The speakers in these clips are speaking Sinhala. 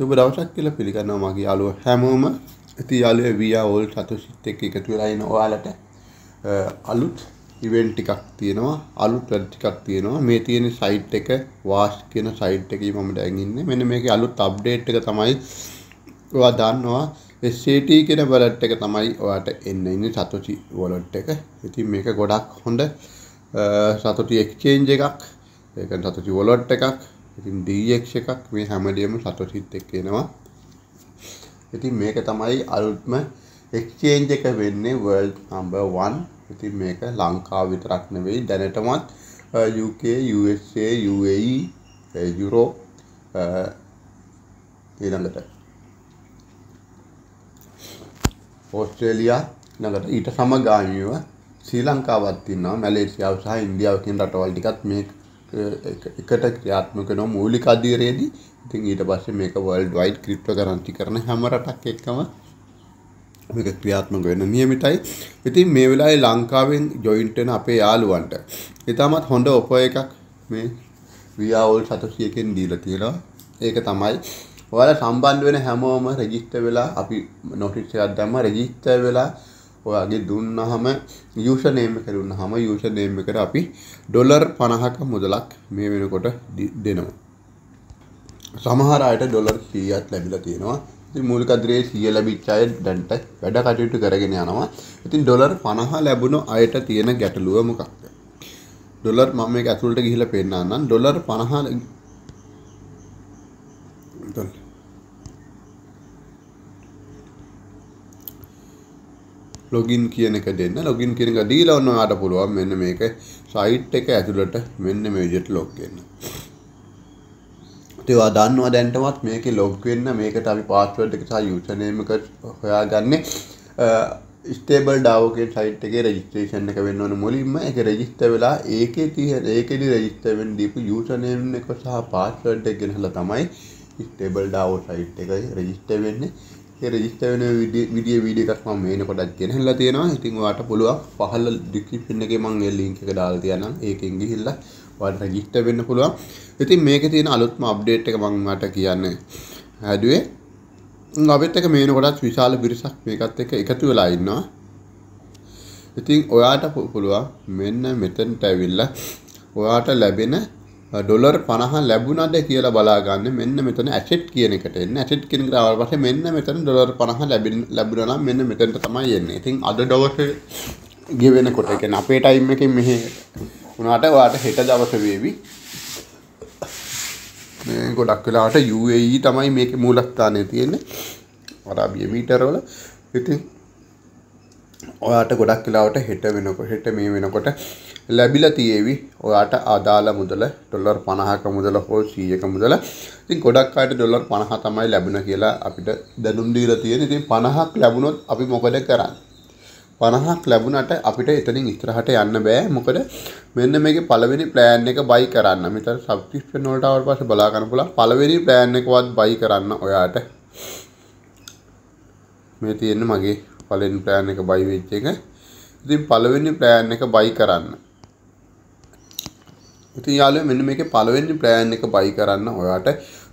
සුබ දවසක් කියලා පිළිගන්නවා මගේ යාළුවෝ හැමෝම. ඉතින් යාළුවෝ වියා ඕල් සතෝෂිත් එක්ක එකතු වෙලා ඉන ඔයාලට අලුත් ඉවෙන්ට් ටිකක් තියෙනවා. අලුත් වැඩ ටිකක් තියෙනවා. මේ තියෙන සයිට් එක වාස් කියන සයිට් එකේ මම දැන් ඉන්නේ. මෙන්න මේකේ අලුත් අප්ඩේට් එක තමයි ඔයා දන්නවා SCT කියන වලට් එක තමයි ඔයාට එන්න ඉන්නේ සතෝෂි වලට් එක. ඉතින් මේක ගොඩක් හොඳ සතෝෂි එක්ස්චේන්ජ් එකක්. ඒක සතෝෂි වලට් එකක්. ඉතින් DX එකක් මේ හැමදේම සතොසිත් එක්ක එනවා. ඉතින් මේක තමයි අලුත්ම exchange එක වෙන්නේ world number 1. ඉතින් මේක ලංකාව විතරක් නෙවෙයි දැනටමත් UK, USA, UAE, Europe ඊළඟට ඕස්ට්‍රේලියා ඊළඟට ඊට සමගාමීව ශ්‍රී ලංකාවත් ඉන්නවා මැලේසියාව සහ ඉන්දියාව කියන රටවල් ටිකත් මේ එකට ක්‍රියාත්මක නො මූලික අධීරයේදී ඉතින් ඊට පස්සේ මේක වර්ල්ඩ් වයිඩ් ක්‍රිප්ටෝ කරන්සි කරන හැම රටක් එක්කම මේක ක්‍රියාත්මක වෙන නියමිතයි. ඉතින් මේ වෙලාවේ ලංකාවෙන් ජොයින්ට් වෙන අපේ යාළුවන්ට ඊටමත් හොඳ ඔෆර් එකක් මේ VR All 700 එකෙන් දීලා තියෙනවා. ඒක තමයි ඔයාලා සම්බන්ධ වෙන හැමෝම රෙජිස්ටර් වෙලා අපි නොටිස් එකක් දැම්මා රෙජිස්ටර් වෙලා ඔයාගේ දුන්නහම යෂනේම කරුන්න හම යෂනේම කර අපි ඩොලර් පණහක මුදලක් මේ වෙනකොට දෙනවා. සමහරයට ඩොලර් සීයත් ලැබිලා තියෙනවා ති මුල්කදරේ සිය ලබිච්චාය දැන්ට වැඩ කටයුතු කරගෙන යනවා ඉතින් ඩොලර් පණහ ලැබුණු අයට තියෙන ගැටලුව මොකක්ද. ඩොලර් මම ඇතුළට ගිහිල පෙන්න්නන්න ඩොලර් පණහ ලොගින් කියන එක දෙන්න ලොගින් කියන එක දීලා ඔන්න ඔයාට පුළුවන් මෙන්න මේක සයිට් එක ඇතුළට මෙන්න මේ විදිහට ලොග් වෙන්න. ඉතින් ඔයා දන්නවා දැන්ටවත් මේකේ ලොග් වෙන්න මේකට අපි පාස්වර්ඩ් එක සහ යූසර් නේම් එක හොයාගන්නේ ස්ටේබල් ඩාවෝකේ සයිට් එකේ රෙජිස්ට්‍රේෂන් එක වෙන්න ඕන මුලින්ම ඒක රෙජිස්ටර් වෙලා ඒකේ තියෙන ඒකේදී රෙජිස්ටර් වෙන්න දීපු යූසර් නේම් එක සහ පාස්වර්ඩ් එක ගෙනහලා තමයි ස්ටේබල් ඩාවෝ සයිට් එක රෙජිස්ටර් වෙන්නේ රෙජිස්ටර් වෙන විඩිය වීඩිය එකක් මම මේන කොටත් තියෙන හැලා තියෙනවා ඉතින් ඔයාලට පුළුවන් පහළ ඩිස්ක්‍රිප්ෂන් එකේ මම ඒ ලින්ක් එක දාලා තියනම් ඒකෙන් ගිහිල්ලා ඔයාලට රෙජිස්ටර් වෙන්න පුළුවන් ඉතින් මේකේ තියෙන අලුත්ම අප්ඩේට් එක මම ඔයාලට කියන්න හැදුවේ අපිත් එක මේන කොටත් විශාල පිරිසක් මේකත් එක්ක එකතු වෙලා ඉන්නවා ඉතින් ඔයාට පුළුවන් මෙන්න මෙතනට ඇවිල්ලා ඔයාට ලැබෙන ඩොලර් 50 ලැබුණාද කියලා බලාගන්න මෙන්න මෙතන ඇසෙට් කියන එකට එන්න ඇසෙට් කියන එකට ආවට පස්සේ මෙන්න මෙතන ඩොලර් 50 ලැබෙන ලැබුණා නම් මෙන්න මෙතනට තමයි එන්නේ. ඉතින් අද දවසේ ගෙවෙනකොට ඒ කියන්නේ අපේ ටයිම් එකෙන් මෙහි වුණාට ඔයාට හෙට දවස වේවි. මේ ගොඩක් වෙලාවට UAE තමයි මේකේ මූලස්ථානය තියෙන්නේ. අරාබිය මීටර වල. ඉතින් ඔයාට ගොඩක් වෙලාවට හෙට වෙනකොට හෙට මේ වෙනකොට ලැබිලා තියේවි ඔයාට අදාළ මුදල ඩොලර් 50ක මුදල හෝ 100ක මුදල. ඉතින් ගොඩක් අයට ඩොලර් 50 තමයි ලැබුණ කියලා අපිට දැනුම් දීලා තියෙන. ඉතින් 50ක් ලැබුණොත් අපි මොකද කරන්නේ? 50ක් ලැබුණට අපිට එතනින් ඉස්සරහට යන්න බෑ. මොකද මෙන්න මේකේ පළවෙනි ප්ලෑන් එක බයි කරන්න. මෙතන සබ්ස්ක්‍රිප්ෂන් වලට ආවට පස්සේ බලා ගන්න පුළුවන්. පළවෙනි ප්ලෑන් එකවත් බයි කරන්න ඔයාට මේ තියෙන්නේ මගේ පළවෙනි ප්ලෑන් එක බයි වෙච්ච එක. ඉතින් පළවෙනි ප්ලෑන් එක බයි කරන්න. ඉතින් යාළුවෝ මෙන්න මේකේ පළවෙනි ප්ලෑන් එක buy කරන්න ඔයාට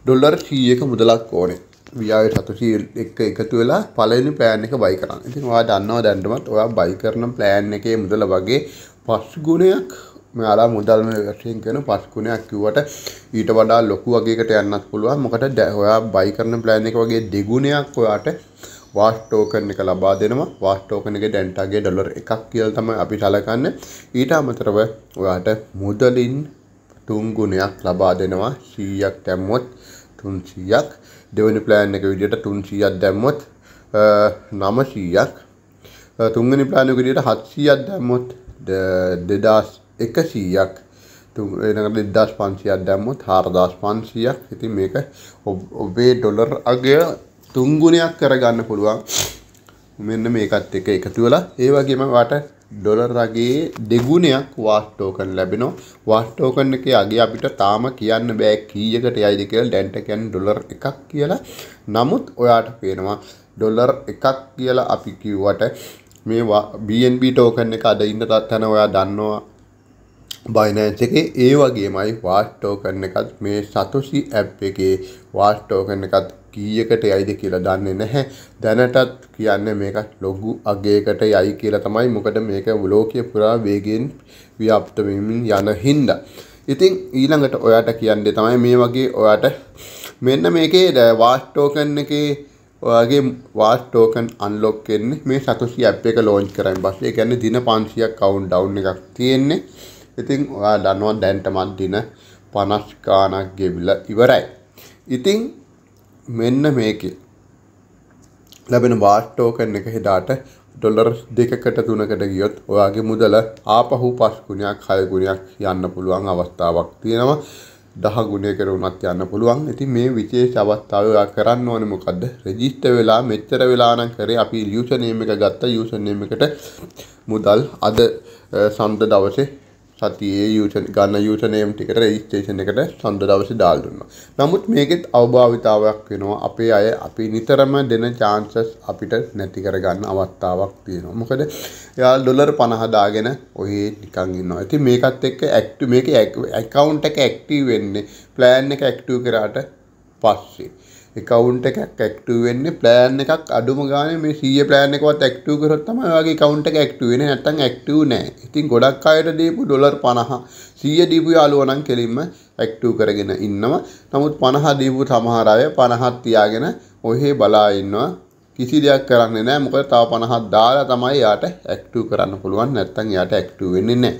ඩොලර් 100ක මුදලක් ඕනේ. වියාවේ 700 එක එකතු වෙලා පළවෙනි ප්ලෑන් එක buy කරන්න. ඉතින් ඔයා දන්නවා දැන්නමත් ඔයා buy කරන ප්ලෑන් එකේ මුදල වගේ 5 ගුණයක් මෙයාලා මුදල් වශයෙන් කරන පස් ගුණයක් කිව්වට ඊට වඩා ලොකු වගේකට යන්නත් පුළුවන්. මොකද ඔයා buy කරන ප්ලෑන් එක වගේ දෙගුණයක් ඔයාට වාස් ටෝකන් එක ලබා දෙනවා වාස් ටෝකන් එකේ ඩෙන්ටාගේ ඩොලර් එකක් කියලා තමයි අපි සැලකන්නේ ඊට අමතරව ඔයාට මුදලින් තුන් ගුණයක් ලබා දෙනවා 100ක් දැම්මොත් 300ක් දෙවෙනි ප්ලෑන් එක විදිහට 300ක් දැම්මොත් 900ක් තුන්වෙනි ප්ලෑන් එක විදිහට 700ක් දැම්මොත් 2100ක් එනකට 2500ක් දැම්මොත් 4500ක් ඉතින් මේක ඔබේ ඩොලර් අගය තුන්ගුණයක් කරගන්න පුළුවන් මෙන්න මේකත් එක එකතු වෙලා ඒ වගේම වාට ඩොලර් රගේ දෙගුණයක් වාට් ටෝකන් ලැබෙනවා වාට් ටෝකන් එකේ අගේ අපිට තාම කියන්න බෑ කීයකට යයිද කියලා දැන්ට කියන්නේ ඩොලර් එකක් කියලා නමුත් ඔයාට පේනවා ඩොලර් එකක් කියලා අපි කිව්වට මේ BNB ටෝකන් එක අද ඉන්න තැන ඔයා දන්නවා බයිනෑන්ස් එකේ ඒ වගේමයි වාට් ටෝකන් එකත් මේ සතොෂි ඇප් එකේ වාට් ටෝකන් එකත් කීයකට යයිද කියලා දන්නේ නැහැ. දැනටත් කියන්නේ මේක ලොකු අගයකට යයි කියලා තමයි. මොකද මේක ලෝකයේ පුරා වේගයෙන් ව්‍යාප්ත වෙමින් යන හින්දා. ඉතින් ඊළඟට ඔයාට කියන්නේ තමයි මේ වගේ ඔයාට මෙන්න මේකේ වාස් ටෝකන් එකේ ඔයාගේ වාස් ටෝකන් අන්ලොක් වෙන්නේ මේ සතොෂි ඇප් එක ලොන්ච් කරායින් පස්සේ. ඒ කියන්නේ දින 500ක් කවුන්ට් ඩවුන් එකක් තියෙන්නේ. ඉතින් ඔයා දන්නවා දැන්ට මන් දින 50 ගාණක් ගෙවිලා ඉවරයි. ඉතින් මෙන්න මේකේ ලැබෙන වාට් ටෝකන් එක හෙඩාට ඩොලර් දෙකකට තුනකට ගියොත් ඔයාගේ මුදල ආපහු පස් ගුණයක් හය ගුණයක් යන්න පුළුවන් අවස්ථාවක් තියෙනවා දහ ගුණයකට වුණත් යන්න පුළුවන්. ඉතින් මේ විශේෂ අවස්ථාවේ ඔයා කරන්න ඕනේ මොකද්ද? රෙජිස්ටර් වෙලා මෙච්චර වෙලා නම් කරේ අපි යූසර් නේම් එක ගත්ත යූසර් නේම් එකට මුදල් අද සම්ද දවසේ සතියේ යුටන් ගන්න යුටනේම් ටිකට රෙජිස්ට්‍රේෂන් එකට සඳ දවසේ දාලා දුන්නා. නමුත් මේකෙත් අවභාවිතාවක් වෙනවා. අපේ අය අපි නිතරම දෙන chances අපිට නැති කරගන්න අවස්ථාවක් තියෙනවා. මොකද එයා ඩොලර් 50 දාගෙන ඔහේ නිකන් ඉන්නවා. ඉතින් මේකත් එක්ක ඇක්ටිව් මේකේ account එක active වෙන්නේ plan එක active කරාට පස්සේ. එකවුන්් එකක් ඇක්ටව වෙන්න ප්ලෑන් එකක් අඩුම ගාන මේ සිය ප්ලෑනෙකවත් ඇක්ටව කරොත්තම වගේ කවුන්ට ඇක්ටුවෙන නැතන් ඇක්ටව නෑ ඉතින් ගොඩක් අයට දීපු ඩොලර් පණහ සිය දීපු යාලුවනන් කෙලින්ම ඇක්ටව කරගෙන ඉන්නවා නමුත් පණහ දීපු සමහරය පණහත් තියාගෙන ඔහේ බලා ඉන්නවා කිසි දෙයක් කරන්නේ නැහැ මොකද තව 50ක් දාලා තමයි යාට ඇක්ටිව් කරන්න පුළුවන් නැත්නම් යාට ඇක්ටිව් වෙන්නේ නැහැ.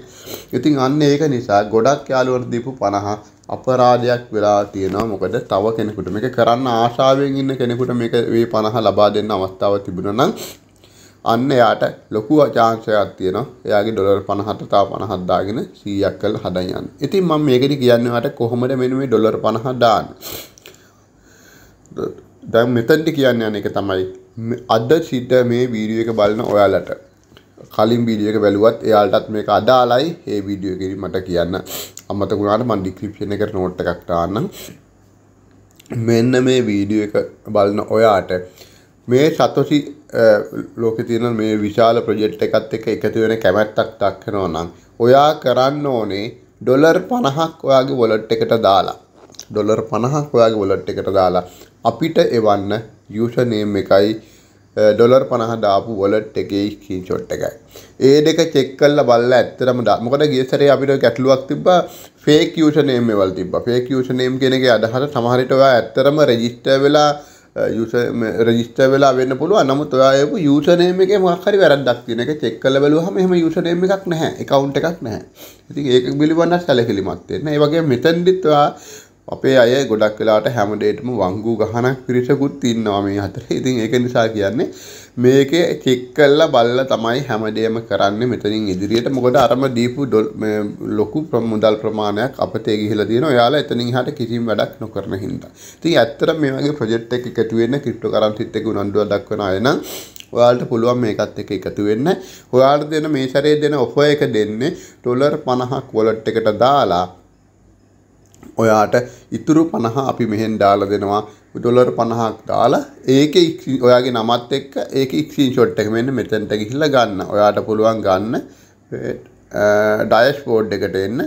ඉතින් අන්න ඒක නිසා ගොඩක් යාළුවන්ට දීපු 50 අපරාධයක් වෙලා තියෙනවා මොකද තව කෙනෙකුට මේක කරන්න ආශාවෙන් ඉන්න කෙනෙකුට මේක මේ 50 ලබා දෙන්න අවස්ථාවක් තිබුණා නම් අන්න යාට ලොකු chance එකක් තියෙනවා. එයාගේ ඩොලර් 50ට තව 50ක් දාගෙන 100ක් කරලා හදන් යන්න. ඉතින් මම මේකෙදි කියන්නේ වාට කොහොමද මෙන්න මේ ඩොලර් 50 දාන්නේ? දැන් මෙතනට කියන්න යන එක තමයි අද සිට මේ වීඩියෝ එක බලන ඔයාලට කලින් වීඩියෝ එක බැලුවත් එයාලටත් මේක අදාළයි මේ වීඩියෝ එකේ මට කියන්න අමතක වුණාට මම ඩිස්ක්‍රිප්ෂන් එකට නෝට් එකක් දාන්නම් මෙන්න මේ වීඩියෝ එක බලන ඔයාට මේ සතොසි ලෝකේ තියෙන මේ විශාල ප්‍රොජෙක්ට් එකත් එක්ක එකතු වෙන කැමැත්තක් දක්වනවා නම් ඔයා කරන්න ඕනේ ඩොලර් 50ක් ඔයාගේ වොලට් එකට දාලා ඩොලර් 50ක් ඔයාගේ වොලට් එකට දාලා අපිට එවන්න යුෂනේම් එකයි ඩොලර් පනහ දාපු වලට් එකේ ස්ක්‍රීන්ෂොට් එකයි. ඒ දෙක චෙක් කරලා බලලා ඇත්තටම මොකද ගිය සැරේ අපිට ගැටලුවක් තිබ්බා ෆේක් යූසර් නේම් එකවල් තිබ්බා. ෆේක් යූසර් නේම් කියන එකේ අදහස සමහර විට ඔයා ඇත්තටම රෙජිස්ටර් වෙලා රජිස්ටර් වෙලා වෙන්න පුළුවන් නමුත් ඔයා එපු යූසර් නේම් එකේ මොකක් හරි වැරද්දක් තියෙන එක චෙක් කරලා බැලුවහම එහෙම යූසර් නේම් එකක් නැහැ account එකක් නැහැ. ඉතින් ඒක පිළිබඳව සැලකිලිමත් වෙන්න. ඒ වගේම මෙතෙන්දිත් ඔයා අපේ අය ගොඩක් වෙලාට හැම දෙයකටම වංගු ගහනක් පිරිසකුත් ඉන්නවා මේ අතරේ. ඉතින් ඒක නිසා කියන්නේ මේකේ චෙක් කරලා බලලා තමයි හැම දෙයක්ම කරන්නේ මෙතනින් ඉදිරියට. මොකද අරම දීපු ලොකු මුදල් ප්‍රමාණයක් අපතේ ගිහිලා තියෙනවා. එයාලා එතනින් එහාට කිසිම වැඩක් නොකරන හින්දා. ඉතින් ඇත්තට මේ වගේ ප්‍රොජෙක්ට් එකක් එකතු වෙන්න ක්‍රිප්ටෝකරන්සිත් එක උනන්දුවක් දක්වන අය නම් ඔයාලට පුළුවන් මේකත් එක්ක එකතු වෙන්න. ඔයාලට දෙන මේ සැරේ දෙන ඔෆර් එක දෙන්නේ ඩොලර් 50ක් වොලට් එකට දාලා ඔයාට ඉතුරු 50 අපි මෙහෙන් දාලා දෙනවා ඩොලර් 50ක් දාලා ඒකේ ඔයාගේ නමත් එක්ක ඒකේ ස්ක්‍රීන්ෂොට් එක මෙන්න මෙතනට ගිහිල්ලා ගන්න. ඔයාට පුළුවන් ගන්න ඩයෂ්බෝඩ් එකට එන්න.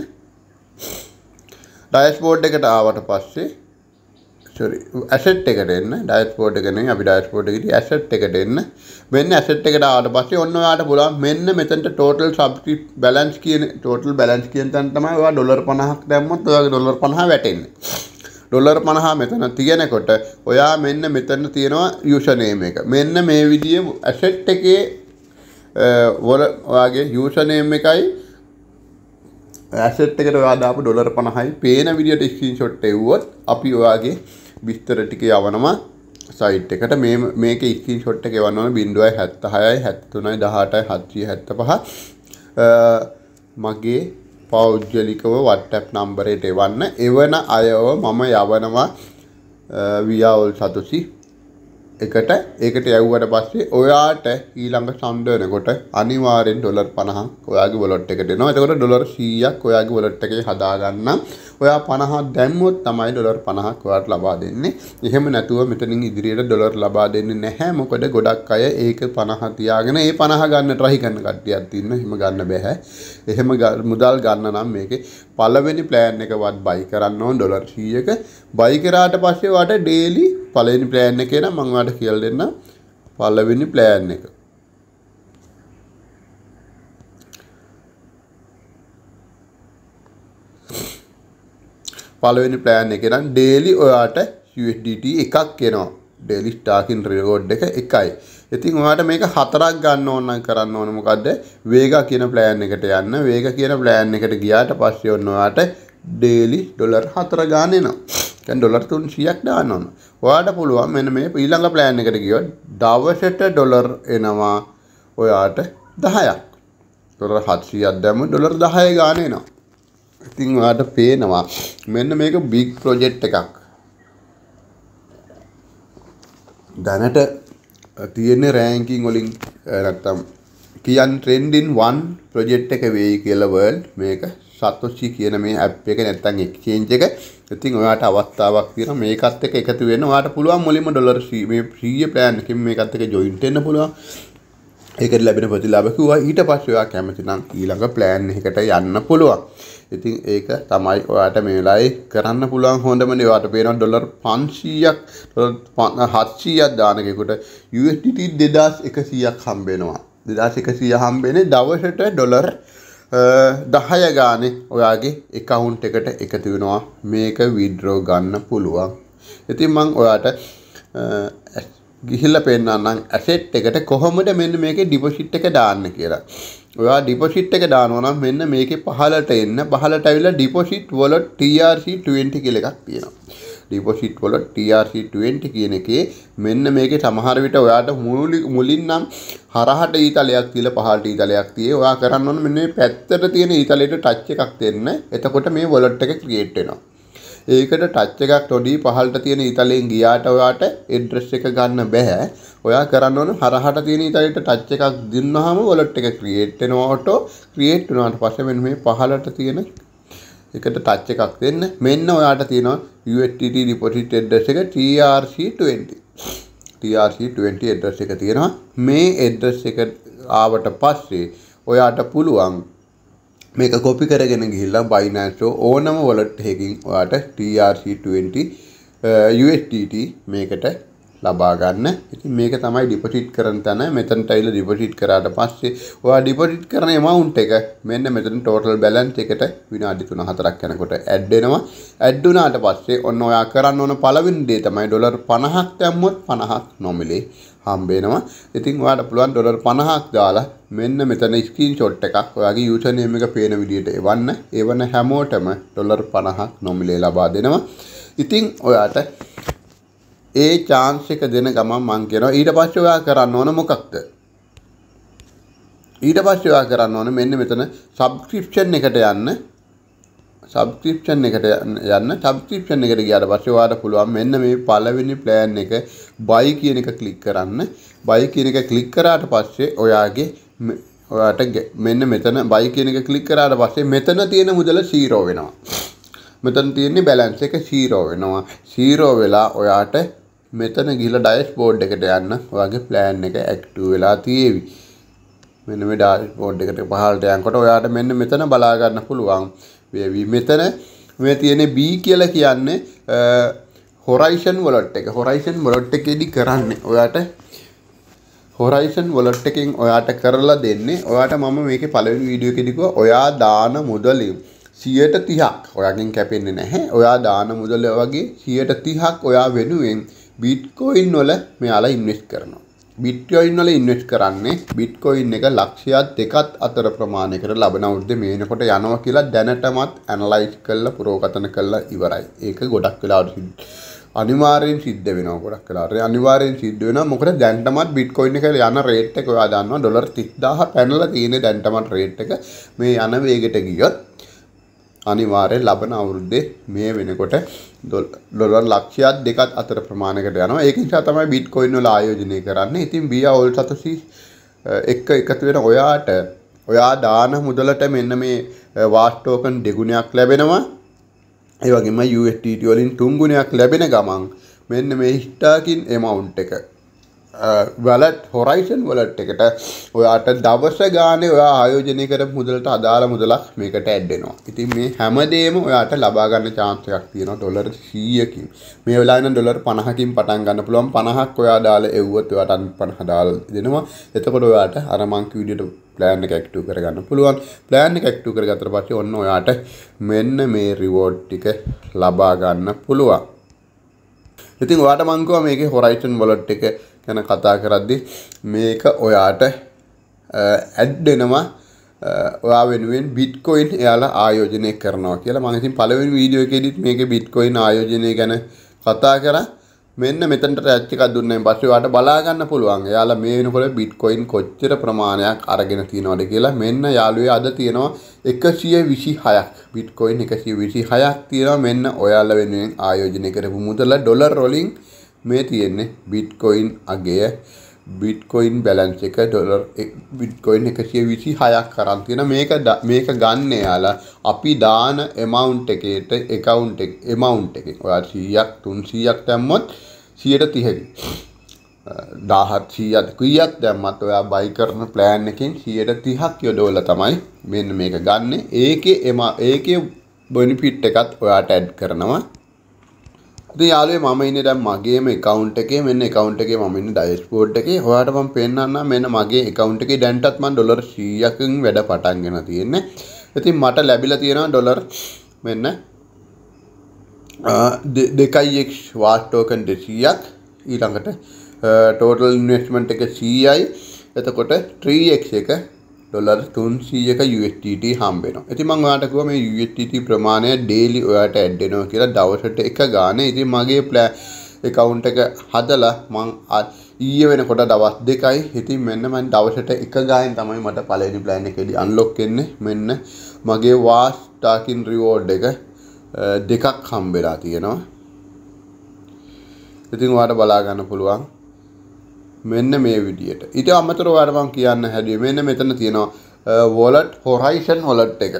ඩයෂ්බෝඩ් එකට ආවට පස්සේ සොරි ඇසට් එකට එන්න ඩයිස්පෝට් එකන අපි ඩයිස්පෝට් එකට ඇසට් එකට එන්න මෙන්න ඇසට් එකට ආවට පස්සේ ඔන්න ඔයාලට පුළුවන් මෙන්න මෙතනට ටෝටල් සබ්ස්ක්‍රිප් බැලන්ස් කියන ටෝටල් බැලන්ස් කියන තැන තමයි ඔයා ඩොලර් 50ක් දැම්මොත් ඔයාගේ ඩොලර් 50 වැටෙන්නේ ඩොලර් 50 මෙතන තියෙනකොට ඔයා මෙන්න මෙතන තියෙනවා යූසර් නේම් එක මෙන්න මේ විදිහේ ඇසට් එකේ වල ඔයාගේ යූසර් නේම් එකයි ඇසට් එකට ඔයා දාපු ඩොලර් 50යි පේන විදියට ස්ක්‍රීන්ෂොට් එව්වොත් අපි ඔයාගේ විස්තර ටික යවනවා සයිට් එකට මේ මේක ඉස්කින් ෂොට් එක එවන්න ඕන 0.76යි 73යි 18යි 775 මගේ පෞද්ගලිකව WhatsApp නම්බරයට එවන්න එවන අයව මම යවනවා වියාවල් සතුසි එකට ඒකට යව්වට පස්සේ ඔයාට ඊළඟ සම්ඩයනකොට අනිවාරෙන් ඩොලර් පණහ ඔයාගේ වලොට් එකට නවා එතකොට ඩොලර් සීයක් ඔයාගේ වලට් එකේ හදාගන්න ඔයා පණහ දැම්මොත් තමයි ඩොලර් පණහක් ඔයාට ලබා දෙන්නේ එහෙම නැතුව මෙතනින් ඉදිරියට ඩොලර් ලබා දෙන්නේ නැහැ මොකද ගොඩක් අය ඒක පණහ තියාගෙන ඒ පණහ ගන්න ට්‍රයි කරන කට්ටියක් තියෙනවා එහෙම ගන්න බෑ එහෙම මුදල් ගන්න නම් මේකේ පළවෙනි ප්ලෑන් එකවත් බයි කරන්න ඕන ඩොලර් 100ක බයි කරාට පස්සේ ඔයාට ඩේලි පළවෙනි ප්ලෑන් එකේ නම් මම ඔයාලට කියලා දෙන්නම් පළවෙනි ප්ලෑන් එක. පළවෙනි ප්ලෑන් එකේ නම් daily ඔයාට USDT එකක් එනවා. daily staking reward එක එකයි. ඉතින් ඔයාට මේක හතරක් ගන්න ඕන නම් කරන්න ඕන මොකද්ද? වේගා කියන ප්ලෑන් එකට යන්න. වේගා කියන ප්ලෑන් එකට ගියාට පස්සේ ඔන්න ඔයාට daily ඩොලර් 4 ගන්න එනවා. දැන් ඩොලර් 300ක් දාන්න ඕන. ඔයාට පුළුවන් මෙන්න මේ ඊළඟ ප්ලෑන් එකට ගියොත් දවසට ඩොලර් එනවා ඔයාට 10ක්. ඩොලර් 700ක් දැම්මොත් ඩොලර් 10 ගාන එනවා. ඉතින් ඔයාට පේනවා මෙන්න මේක බිග් ප්‍රොජෙක්ට් එකක්. දැනට තියෙන රෑන්කින් වලින් නැත්තම් කියන් ට්‍රෙන්ඩින් 1 ප්‍රොජෙක්ට් එක වෙයි කියලා වර්ල්ඩ් මේක සතොෂි කියන මේ ඇප් එක නැත්තම් එක්ස්චේන්ජ් එක ඉතින් ඔයාට අවස්ථාවක් තියෙනවා මේකත් එක්ක එකතු වෙන්න ඔයාට පුළුවන් මුලින්ම ඩොලර් 100 මේ 100 ප්ලෑන් එකකින් මේකත් එක්ක ජොයින්ට් වෙන්න පුළුවන් ඒකට ලැබෙන ප්‍රතිලාභ කිව්වා ඊට පස්සේ ඔයා කැමති නම් ඊළඟ plan එකකට යන්න පුළුවන්. ඉතින් ඒක තමයි ඔයාට මේ වෙලාවේ කරන්න පුළුවන් හොඳම දේ. ඔයාට පේනවා ඩොලර් 500ක් ඩොලර් 700ක් දාන කෙනෙකුට USDT 2100ක් හම්බ වෙනවා. 2100 හම්බ වෙන්නේ දවසට ඩොලර් දහය ගානෙ ඔයාගේ එකවුන්ට් එකට එකතු වෙනවා මේක විඩ්‍රෝ ගන්න පුළුවන්. ඉතින් මං ඔයාට ගිහිල්ලා පෙන්නන්නම් ඇසෙට් එකට කොහොමද මෙන්න මේකේ ඩිපොසිට් එක දාන්න කියලා. ඔයා ඩිපොසිට් එක දානවා නම් මෙන්න මේකේ පහලට එන්න පහලට ඇවිල්ලා ඩිපොසිට් වලට් TRC20 කියලා එකක් තියෙනවා. ඩිපොසිට් වල TRC20 කියන එකේ මෙන්න මේකේ සමහර විට ඔයාට මුලින් නම් හරහට ඊතලයක් තියලා පහළට ඊතලයක් තියේ ඔයා කරන්න ඕන මෙන්න මේ පැත්තට තියෙන ඊතලයට ටච් එකක් දෙන්න. එතකොට මේ වොලට් එක ක්‍රියේට් වෙනවා. ඒකට ටච් එකක් තොඩි පහළට තියෙන ඊතලෙන් ගියාට ඔයාට ඇඩ්‍රස් එක ගන්න බෑ. ඔයා කරන්න ඕන හරහට තියෙන ඊතලයට ටච් එකක් දුන්නාම වොලට් එක ක්‍රියේට් වෙනවා ඔටෝ ක්‍රියේට් වුණාට පස්සේ මෙන්න මේ පහළට තියෙන එකට ටච් එකක් දෙන්න මෙන්න ඔයාට තියෙනවා USDT deposit address එක TRC20 TRC20 address එක තියෙනවා මේ address එක ආවට පස්සේ ඔයාට පුළුවන් මේක කොපි කරගෙන ගිහිල්ලා Binance ඕනම wallet එකකින් ඔයාට TRC20 USDT uh, මේකට ලබා ගන්න. ඉතින් මේක තමයි ඩිපොසිට් කරන තැන. මෙතනට ඇවිල්ලා ඩිපොසිට් කරාට පස්සේ ඔයා ඩිපොසිට් කරන amount එක මෙන්න මෙතන total balance එකට විනාඩි 3-4ක් යනකොට add වෙනවා. add වුණාට පස්සේ ඔන්න ඔයා කරන්න ඕන පළවෙනි දේ තමයි ඩොලර් 50ක් දැම්මොත් 50ක් නොමිලේ හම්බ වෙනවා. ඉතින් ඔයාට පුළුවන් ඩොලර් 50ක් දාලා මෙන්න මෙතන ස්ක්‍රීන්ෂොට් එකක් ඔයාගේ යූසර් නේම් එක පේන විදිහට එවන්න. එවන හැමෝටම ඩොලර් 50ක් නොමිලේ ලබා දෙනවා. ඉතින් ඔයාට ඒ චාන්ස් එක දෙන ගමන් මං කියනවා ඊට පස්සේ ඔයා කරන්න ඕන මොකක්ද ඊට පස්සේ ඔයා කරන්න ඕන මෙන්න මෙතන සබ්ස්ක්‍රිප්ෂන් එකට යන්න සබ්ස්ක්‍රිප්ෂන් එකට යන්න සබ්ස්ක්‍රිප්ෂන් එකට ගියාට පස්සේ ඔයාට පුළුවන් මෙන්න මේ පළවෙනි ප්ලෑන් එක buy කියන එක ක්ලික් කරන්න buy කියන එක ක්ලික් කරාට පස්සේ ඔයාගේ ඔයාට මෙන්න මෙතන buy කියන එක ක්ලික් කරාට පස්සේ මෙතන තියෙන මුදල 0 වෙනවා මෙතන තියෙන්නේ බැලන්ස් එක 0 වෙනවා 0 වෙලා ඔයාට මෙතන ගිහිල ඩයස් බෝඩ් එකට යන්න වගේ ප්ලෑන් එක ඇක්ටිව් වෙලා තියෙවි. මෙන්න මේ ඩයස් බෝඩ් එකට පහළට යනකොට ඔයාට මෙන්න මෙතන බලා ගන්න පුළුවන්. වේවි මෙතන මේ තියෙන B කියලා කියන්නේ හොරයිසන් වලට් එක. හොරයිසන් වලට් එකේදී කරන්නේ ඔයාට හොරයිසන් වලට් එකෙන් ඔයාට කරලා දෙන්නේ ඔයාට මම මේකේ පළවෙනි වීඩියෝ එකේදී කිව්වා ඔයා දාන මුදලින් 130ක් ඔයාගෙන් කැපෙන්නේ නැහැ. ඔයා දාන මුදල වගේ 130ක් ඔයා වෙනුවෙන් බිට්කොයින් වල මෙයාලා ඉන්වෙස්ට් කරනවා. බිට්කොයින් වල ඉන්වෙස්ට් කරන්නේ බිට්කොයින් එක ලක්ෂයත් දෙකත් අතර ප්‍රමාණයකට ලබන අවුරුද්දේ මේනකොට යනවා කියලා දැනටමත් ඇනලයිස් කරලා පුරෝගතන කරලා ඉවරයි. ඒක ගොඩක් වෙලාවට අනිවාර්යෙන් සිද්ධ වෙනවා ගොඩක් වෙලාවට. අනිවාර්යෙන් සිද්ධ වෙනවා මොකද දැන්ටමත් බිට්කොයින් එක යන රේට් එක ඔයා දන්නවා ඩොලර් 30000 පැනලා තියෙන දැන්ටමත් රේට් එක මේ යන වේගයට ගියොත් අනිවාර්යෙන් ලබන අවුරුද්දේ මේ වෙනකොට ඩොලර් ලක්ෂයක් දෙකක් අතර ප්‍රමාණයකට යනවා. ඒක නිසා තමයි බිට්කොයින් වල ආයෝජනය කරන්නේ. ඉතින් බියා ඕල් සතසි එක එකතු වෙන ඔයාට ඔයා දාන මුදලට මෙන්න මේ වාට් ටෝකන් දෙගුණයක් ලැබෙනවා. ඒ වගේම USDT වලින් තුන් ගුණයක් ලැබෙන ගමන් මෙන්න මේ හිටාකින් amount එක වැලට් හොරයිසන් වලට් එකට ඔයාට දවස ගානේ ඔයා ආයෝජනය කර මුදලට අදාළ මුදලක් මේකට ඇඩ්ඩෙනවා. ඉතින් මේ හැමදේම ඔයාට ලබා ගන්න chance එකක් තියෙනවා ඩොලර් 100කින්. මේ වෙලාවේ නම් ඩොලර් 50කින් පටන් ගන්න පුළුවන් 50ක් ඔයා දාලා එව්වොත් ඔයාට 50 ඩාලර් දෙනවා. එතකොට ඔයාට අර මං කිව්වියට ප්ලෑන් එක ඇක්ටිව් කරගන්න පුළුවන්. ප්ලෑන් එක ඇක්ටිව් කරගත්තට පස්සේ ඔන්න ඔයාට මෙන්න මේ රිවෝඩ් ටික ලබා ගන්න පුළුවන්. ඉතින් ඔයාට මං කියවා මේකේ හොරයිසන් වලට් එක ගැන කතා කරද්දි මේක ඔයාට ඇඩ්ඩෙනවා ඔයා වෙනුවෙන් බිට්කොයින් එයාලා ආයෝජනය කරනවා කියලා මම ඉතින් පළවෙනි වීඩියෝ එකේදීත් මේකේ බිට්කොයින් ආයෝජනය ගැන කතා කරා මෙන්න මෙතනට ඇච් එකක් දුන්නායින් පස්සේ ඔයාට බලා ගන්න පුළුවන්. එයාලා මේ වෙනකොට බිට්කොයින් කොච්චර ප්‍රමාණයක් අරගෙන තියෙනවද කියලා. මෙන්න යාළුවේ අද තියෙනවා 126ක්. බිට්කොයින් 126ක් තියෙනවා. මෙන්න ඔයාලා වෙනුවෙන් ආයෝජනය කරපු මුදල ඩොලර් වලින් 126 මේ තියෙන්නේ බිට්කොයින් අගේ බිට්කොයින් බැලන්ස් එක ඩොලර් බිට්කොයින් එකසිය විසි හයක් කරන් තියෙන මේක මේක ගන්න යාලා අපි දාන එමවුන්් එකට එකවුන්් එක එමවුන්් එක ඔයා සීයක් තුන් සීයක් තැම්මොත් සියට තිහැකි දාහත් සීයත් කීයක් දැම්මත් ඔයා බයි කරන ප්ලෑන් එකින් සියට තිහක් යොදෝල තමයි මෙන්න මේක ගන්න ඒකේ එම ඒකේ බොනිිෆිට් එකත් ඔයාට ඇඩ් කරනවා යාලේ මම ඉන්න දැන් මගේම එකකවන්් එකේ මෙන්න එකකවන්් එකේ මන්න ඩයිස්පෝඩ් එකේ හොට ම පෙන්න්න මෙන්න මගේ එකකවන්් එකේ ඩැන්ටත්ම ඩොලර් ශීයකින් වැඩ පටන්ගෙන තියෙන්නේ ඉතින් මට ලැබිල තියෙන ඩොලර් මෙන්න දෙකයික් වාස්ටෝකන් දෙසීයක් ඊළඟට ටෝටල් ඉන්වස්මට් එක සීයි එතකොට ත්‍රීක් එක ඩොලර් 300ක USDT හම්බ වෙනවා. ඉතින් මම ඔයාලට කිව්වා මේ USDT ප්‍රමාණය daily ඔයාලට ඇඩ් වෙනවා කියලා දවසට එක ගානේ. ඉතින් මගේ account එක හදලා මම ඊයේ වෙනකොට දවස් දෙකයි. ඉතින් මෙන්න මම දවසට එක ගානෙන් තමයි මට පළවෙනි plan එකේදී unlock වෙන්නේ. මෙන්න මගේ wash staking reward එක දෙකක් හම්බ වෙලා තියෙනවා. ඉතින් ඔයාලට බලා ගන්න පුළුවන්. මෙන්න මේ විදියට. ඊට අමතරව ඔයාලට මම කියන්න හැදුවේ මෙන්න මෙතන තියෙනවා wallet horizon wallet එක.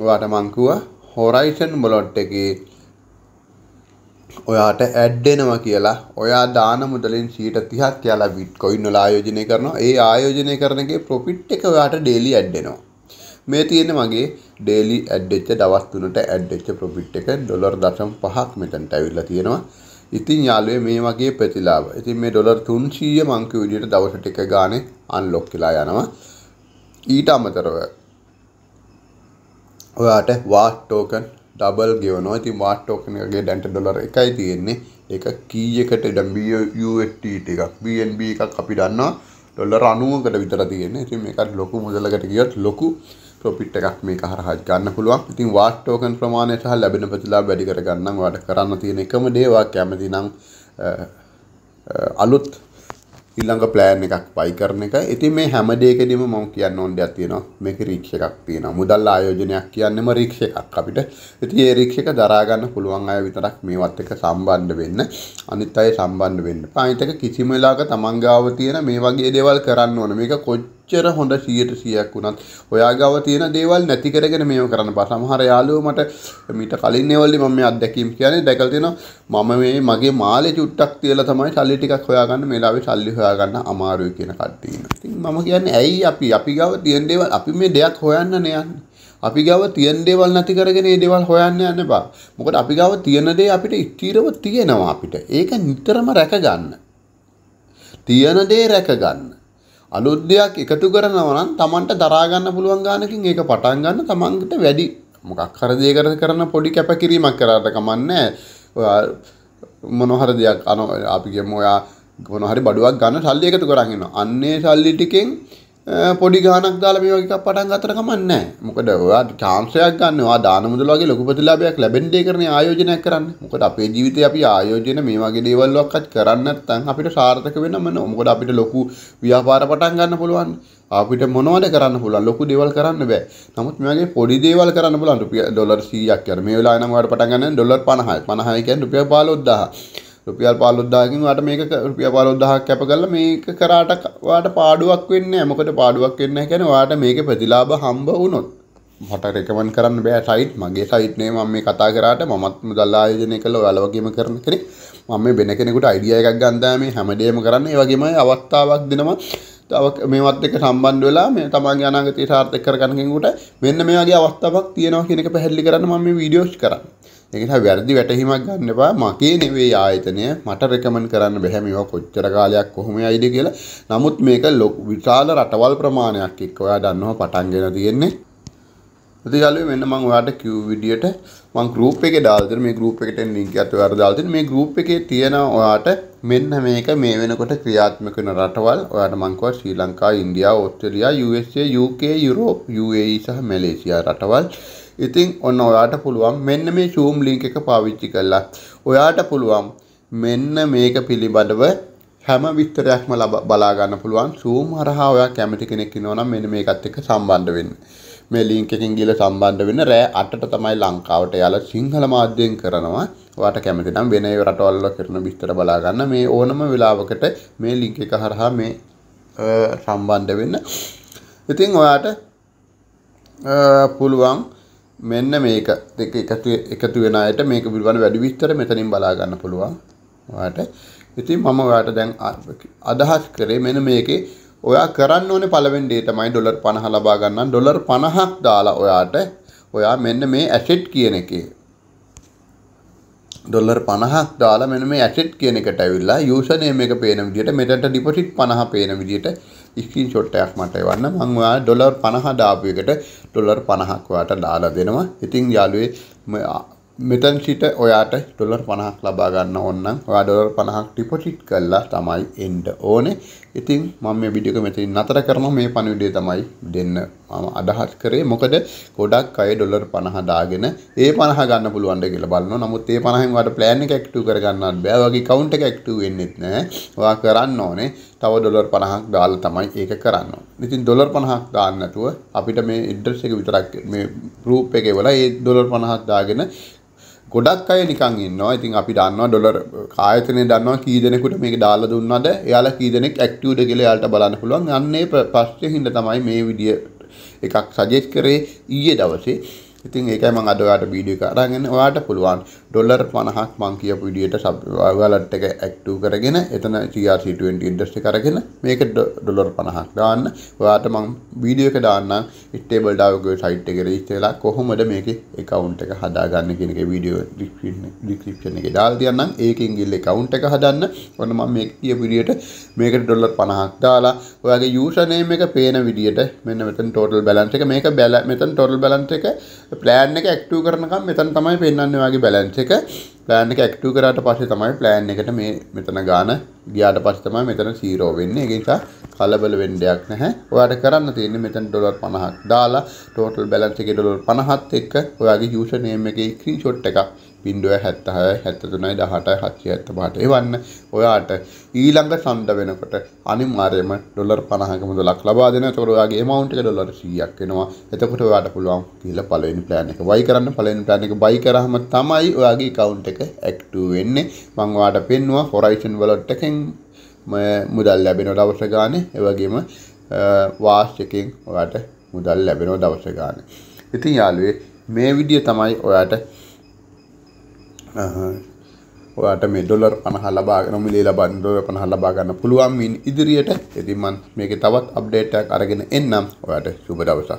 ඔයාට මම කිව්වා horizon wallet එකේ ඔයාට ඇඩ් වෙනවා කියලා ඔයා දාන මුදලින් 30ක් කියලා බිට්කොයින් වල ආයෝජනය කරනවා. ඒ ආයෝජනය කරන එකේ profit එක ඔයාට daily ඇඩ් වෙනවා. මේ තියෙන මගේ daily ඇඩ් වෙච්ච දවස් තුනට ඇඩ් වෙච්ච profit එක ඩොලර් 0.5ක් මෙතනට ඇවිල්ලා තියෙනවා. ඉතින් යාළුවේ මේ වගේ ප්‍රතිලාභ. ඉතින් මේ ඩොලර් 300 මං කිය විදිහට දවසට එක ගානේ අන්ලොක් වෙලා යනවා. ඊට අමතරව ඔයාට වාට් ටෝකන් ඩබල් ගෙවනවා. ඉතින් වාට් ටෝකන් එකගේ දැන්ට ඩොලර් 1යි තියෙන්නේ. ඒක කීයකට BUSD එකක් BNB එකක් අපි දන්නවා. ඩොල්ලර් 90කට විතර තියෙන්නේ. ඉතින් මේකත් ලොකු මුදලකට ගියොත් ලොකු ප්‍රොෆිට් එකක් මේක හරහා ගන්න පුළුවන්. ඉතින් වාට් ටෝකන් ප්‍රමාණය සහ ලැබෙන ප්‍රතිලාභ වැඩි කරගන්න නම් ඔයාලට කරන්න තියෙන එකම දේ වාක්‍යමදී නම් අලුත් ඊළඟ ප්ලෑන් එකක් පයි කරන එක. ඉතින් මේ හැම දෙයකදීම මම කියන්න ඕන දෙයක් තියෙනවා. මේක රික්ෂ එකක් තියෙනවා. මුදල් ආයෝජනයක් කියන්නේම රික්ෂ එකක් අපිට. ඉතින් ඒ රික්ෂ එක දරා ගන්න පුළුවන් අය විතරක් මේවත් එක්ක සම්බන්ධ වෙන්න. අනිත් අය සම්බන්ධ වෙන්න. අනිත් එක කිසිම වෙලාවක තමන් ගාව තියෙන මේ වගේ දේවල් කරන්න ඕන. මේක කොච්චර කොච්චර හොඳ 100%ක් වුණත් ඔයා ගාව තියෙන දේවල් නැති කරගෙන මේව කරන්න බෑ. සමහර යාළුවෝ මට මීට කලින් එවල්ලි මම මේ අත්දැකීම් කියන්නේ දැකලා තියෙනවා මම මේ මගේ මාළේ චුට්ටක් තියලා තමයි සල්ලි ටිකක් හොයාගන්න මේ ලාවේ සල්ලි හොයාගන්න අමාරුයි කියන කට්ටිය ඉන්නවා. ඉතින් මම කියන්නේ ඇයි අපි අපි ගාව තියෙන දේවල් අපි මේ දෙයක් හොයන්න නේ යන්නේ. අපි ගාව තියෙන දේවල් නැති කරගෙන මේ දේවල් හොයන්න යන්න බා. මොකද අපි ගාව තියෙන දේ අපිට ස්ථිරව තියෙනවා අපිට. ඒක නිතරම රැක ගන්න. තියෙන දේ රැක ගන්න. අලුත් දෙයක් එකතු කරනවා නම් Tamanට දරා ගන්න පුළුවන් ගානකින් ඒක පටන් ගන්න Tamanට වැඩි මොකක් හරි දෙයක් කරන පොඩි කැපකිරීමක් කරාට කමන්නේ මොන හරි දෙයක් අපි කියමු ඔයා මොන හරි බඩුවක් ගන්න සල්ලි එකතු කරන් ඉන්නවා අන්නේ සල්ලි ටිකෙන් පොඩි ගානක් දාලා මේ වගේ එකක් පටන් ගන්නතර කමන්නේ මොකද ඔයා chance එකක් ගන්න ඔයා දාන මුදල් වගේ ලොකු ප්‍රතිලාභයක් ලැබෙන්න දෙයක් කරන ආයෝජනයක් කරන්න. මොකද අපේ ජීවිතේ අපි ආයෝජන මේ වගේ දේවල් වක්වත් කරන්නේ නැත්නම් අපිට සාර්ථක වෙන්න මන මොකද අපිට ලොකු ව්‍යාපාර පටන් ගන්න පුළුවන්. අපිට මොනවද කරන්න පුළුවන් ලොකු දේවල් කරන්න බෑ. නමුත් මේ වගේ පොඩි දේවල් කරන්න පුළුවන් රුපියල් ඩොලර් 100ක් යන මේ වෙලාවේ නම් ඔයාලට පටන් ගන්න ඩොලර් 50යි. 50 කියන්නේ රුපියල් 15000. රුපියල් පාලොද්දාකින් වාට මේක රුපිය පාලොද්දහක් කැප කල්ල මේක කරාට වාට පාඩුවක් වෙන්න මොකට පාඩුවක් වෙන්න කැන වාට මේක ප්‍රතිලාබ හම්බ වුණොත් මට රෙකවන් කරන්න බෑ සයිට් මගේ සයිට්නේ මම මේ කතා කරාට මමත් මුදල්ලා ආයෝජනය කළ ඔයාලා වගේම කරන කරේ මම මේ වෙන කෙනෙකුට අයිඩියා එකක් ගන්නවා මේ හැමදේම කරන්න ඒ වගේම අවස්ථාවක් දෙනවා තව මේවත් එක්ක සම්බන්ධ වෙලා මේ තමන්ගේ අනාගතය සාර්ථක කරගන්න කෙනෙකුට මෙන්න මේ වගේ අවස්ථාවක් තියෙනවා කියන එක පැහැදිලි කරන්න මම මේ වීඩියෝස් කරන්නේ ඒක නිසා වැරදි වැටහීමක් ගන්න එපා. මගේ නෙවෙයි ආයතනය. මට රෙකමන්ඩ් කරන්න බැහැ මේවා කොච්චර කාලයක් කොහොමයිද කියලා. නමුත් මේක විශාල රටවල් ප්‍රමාණයක් එක්ක ඔයා දන්නව පටන් ගෙන තියෙන්නේ. ප්‍රතිශාලය මෙන්න මම ඔයාට කිව් විඩියට මම group එකේ දාලා තියෙන මේ group එකට link එකත් ඔයාට දාලා තියෙන මේ group එකේ තියෙන ඔයාට මෙන්න මේක මේ වෙනකොට ක්‍රියාත්මක වෙන රටවල් ඔයාට මම කියවා Sri Lanka, India, Australia, USA, UK, Europe, UAE සහ මැලේසියා රටවල් ඉතින් ඔන්න ඔයාට පුළුවන් මෙන්න මේ Zoom link එක පාවිච්චි කරලා ඔයාට පුළුවන් මෙන්න මේක පිළිබඳව හැම විස්තරයක්ම බලා ගන්න පුළුවන් Zoom හරහා ඔයා කැමති කෙනෙක් ඉන්නවා නම් මෙන්න මේකත් එක්ක සම්බන්ධ වෙන්න. මේ link එකෙන් ගිහලා සම්බන්ධ වෙන්න රෑ 8ට තමයි ලංකාවට යාලා සිංහල මාධ්‍යයෙන් කරනවා. ඔයාට කැමති නම් වෙන රටවල්වල කරන විස්තර බලා ගන්න මේ ඕනම වෙලාවකට මේ link එක හරහා මේ සම්බන්ධ වෙන්න. ඉතින් ඔයාට පුළුවන් මෙන්න මේක දෙක එකතු එකතු වෙන අයට මේක පිළිබඳ වැඩි විස්තර මෙතනින් බලා ගන්න පුළුවන් ඔයාට. ඉතින් මම ඔයාට දැන් අදහස් කරේ මෙන්න මේකේ ඔයා කරන්න ඕනේ පළවෙනි දේ තමයි ඩොලර් 50 ලබා ගන්න. ඩොලර් 50ක් දාලා ඔයාට ඔයා මෙන්න මේ ඇසෙට් කියන එකේ ඩොලර් 50ක් දාලා මෙන්න මේ ඇසෙට් කියන එකට ඇවිල්ලා යූසර් නේම් එක පේන විදිහට මෙතනට ඩිපොසිට් 50 පේන විදිහට ස්ක්‍රීන්ෂොට් එකක් මට එවන්න මම ඔයාලා ඩොලර් 50 දාපු එකට ඩොලර් 50ක් ඔයාට දාලා දෙනවා. ඉතින් යාළුවේ මෙතන් සිට ඔයාට ඩොලර් 50ක් ලබා ගන්න ඕන නම් ඔයා ඩොලර් 50ක් ඩිපොසිට් කළා තමයි එන්න ඕනේ. ඉතින් මම මේ වීඩියෝ එක මෙතනින් නතර කරනවා. මේ පණිවිඩය තමයි දෙන්න මම අදහස් කරේ මොකද ගොඩක් අය ඩොලර් 50 දාගෙන ඒ 50 ගන්න පුළුවන්ද කියලා බලනවා. නමුත් ඒ 50න් වාට plan එක active කරගන්නත් බෑ. වගේ count එක active වෙන්නෙත් නෑ. ඔයා කරන්න ඕනේ තව ඩොලර් 50ක් දාලා තමයි ඒක කරන්න ඕනේ. ඉතින් ඩොලර් 50ක් දාන්න නැතුව අපිට මේ address එක විතරක් මේ group එකේ වල ඒ ඩොලර් 50ක් දාගෙන ගොඩක් අය නිකන් ඉන්නවා. ඉතින් අපි දන්නවා ඩොලර් ආයතනය දන්නවා කී දෙනෙකුට මේක දාලා දුන්නාද? එයාලා කී දෙනෙක් active ද කියලා එයාලට බලන්න පුළුවන්. අන්න ඒ පස්සේ හින්දා තමයි මේ විදිය එකක් සජෙස් කරේ ඊයේ දවසේ ඉතින් ඒකයි මම අද ඔයාලට වීඩියෝ එක අරන් ඔයාලට පුළුවන් ඩොල්ර් පනහක් මං කියපු විඩියට සවාලට් එක ඇක්ටූ කරගෙන එතන CRC20 ඉන්ඩස්ටි කරගෙන මේක ඩොලර් පනහක් දාන්න ඔයාට මං වීඩියෝ එක දාන්න ස්ටේබල් ඩාවගේ සයිට් එක රිස්ටේලා කොහොමද මේක එකවුන්ට් එක හදාගන්න කියන එක වීඩියෝ ඩිස්ක්‍රිප්ෂන් එක දාලා තියන්නම් ඒකෙන් ගිල්ල එකවුන්ට් එක හදන්න ඔන්න මම මේ කියපු විදියට මේකට ඩොලර් 50ක් දාලා ඔයාගේ යූසර් නේම් එක පේන විදියට මෙන්න මෙතන ටෝටල් බැලන්ස් එක මේක මෙතන ටෝටල් බැලන්ස් එක ප්ලෑන් එක ඇක්ටිව් කරනකම් මෙතන තමයි පෙන්වන්නේ ඔයාගේ බැලන්ස් එක එක ප්ලෑන් එක ඇක්ටිව් කරාට පස්සේ තමයි ප්ලෑන් එකට මේ මෙතන ගාන ගියාට පස්සේ තමයි මෙතන 0 වෙන්නේ. ඒක නිසා කලබල වෙන්න දෙයක් නැහැ. ඔයාලට කරන්න තියෙන්නේ මෙතන ඩොලර් 50ක් දාලා ටෝටල් බැලන්ස් එකේ ඩොලර් 50ත් එක්ක ඔයාගේ යූසර් නේම් එකේ ස්ක්‍රීන්ෂොට් එකක් බින්දුව 76 73 18 775ට එවන්න ඔයාට ඊළඟ සඳ වෙනකොට අනිවාර්යයෙන්ම ඩොලර් 50ක මුදලක් ලබා දෙනවා. ඒතකොට ඔයාගේ amount එක ඩොලර් 100ක් වෙනවා. එතකොට ඔයාට පුළුවන් කියලා පළවෙනි plan එක buy කරන්න. පළවෙනි plan එක buy කරාම තමයි ඔයාගේ account එක active වෙන්නේ. මම ඔයාට පෙන්නුවා Horizon wallet එකෙන් මුදල් ලැබෙන දවස ගානේ ඒ වගේම වාස් එකෙන් ඔයාට මුදල් ලැබෙන දවස ගානේ. ඉතින් යාළුවේ මේ විදිය තමයි ඔයාට ඔයාට මේ ඩොලර් 50 ලබා නොමිලේ ලබා ඩොලර් 50 ලබා ගන්න පුළුවන් මින් ඉදිරියට. ඉතින් මම මේකේ තවත් අප්ඩේට් එකක් අරගෙන එන්නම්. ඔයාට සුබ දවසක්.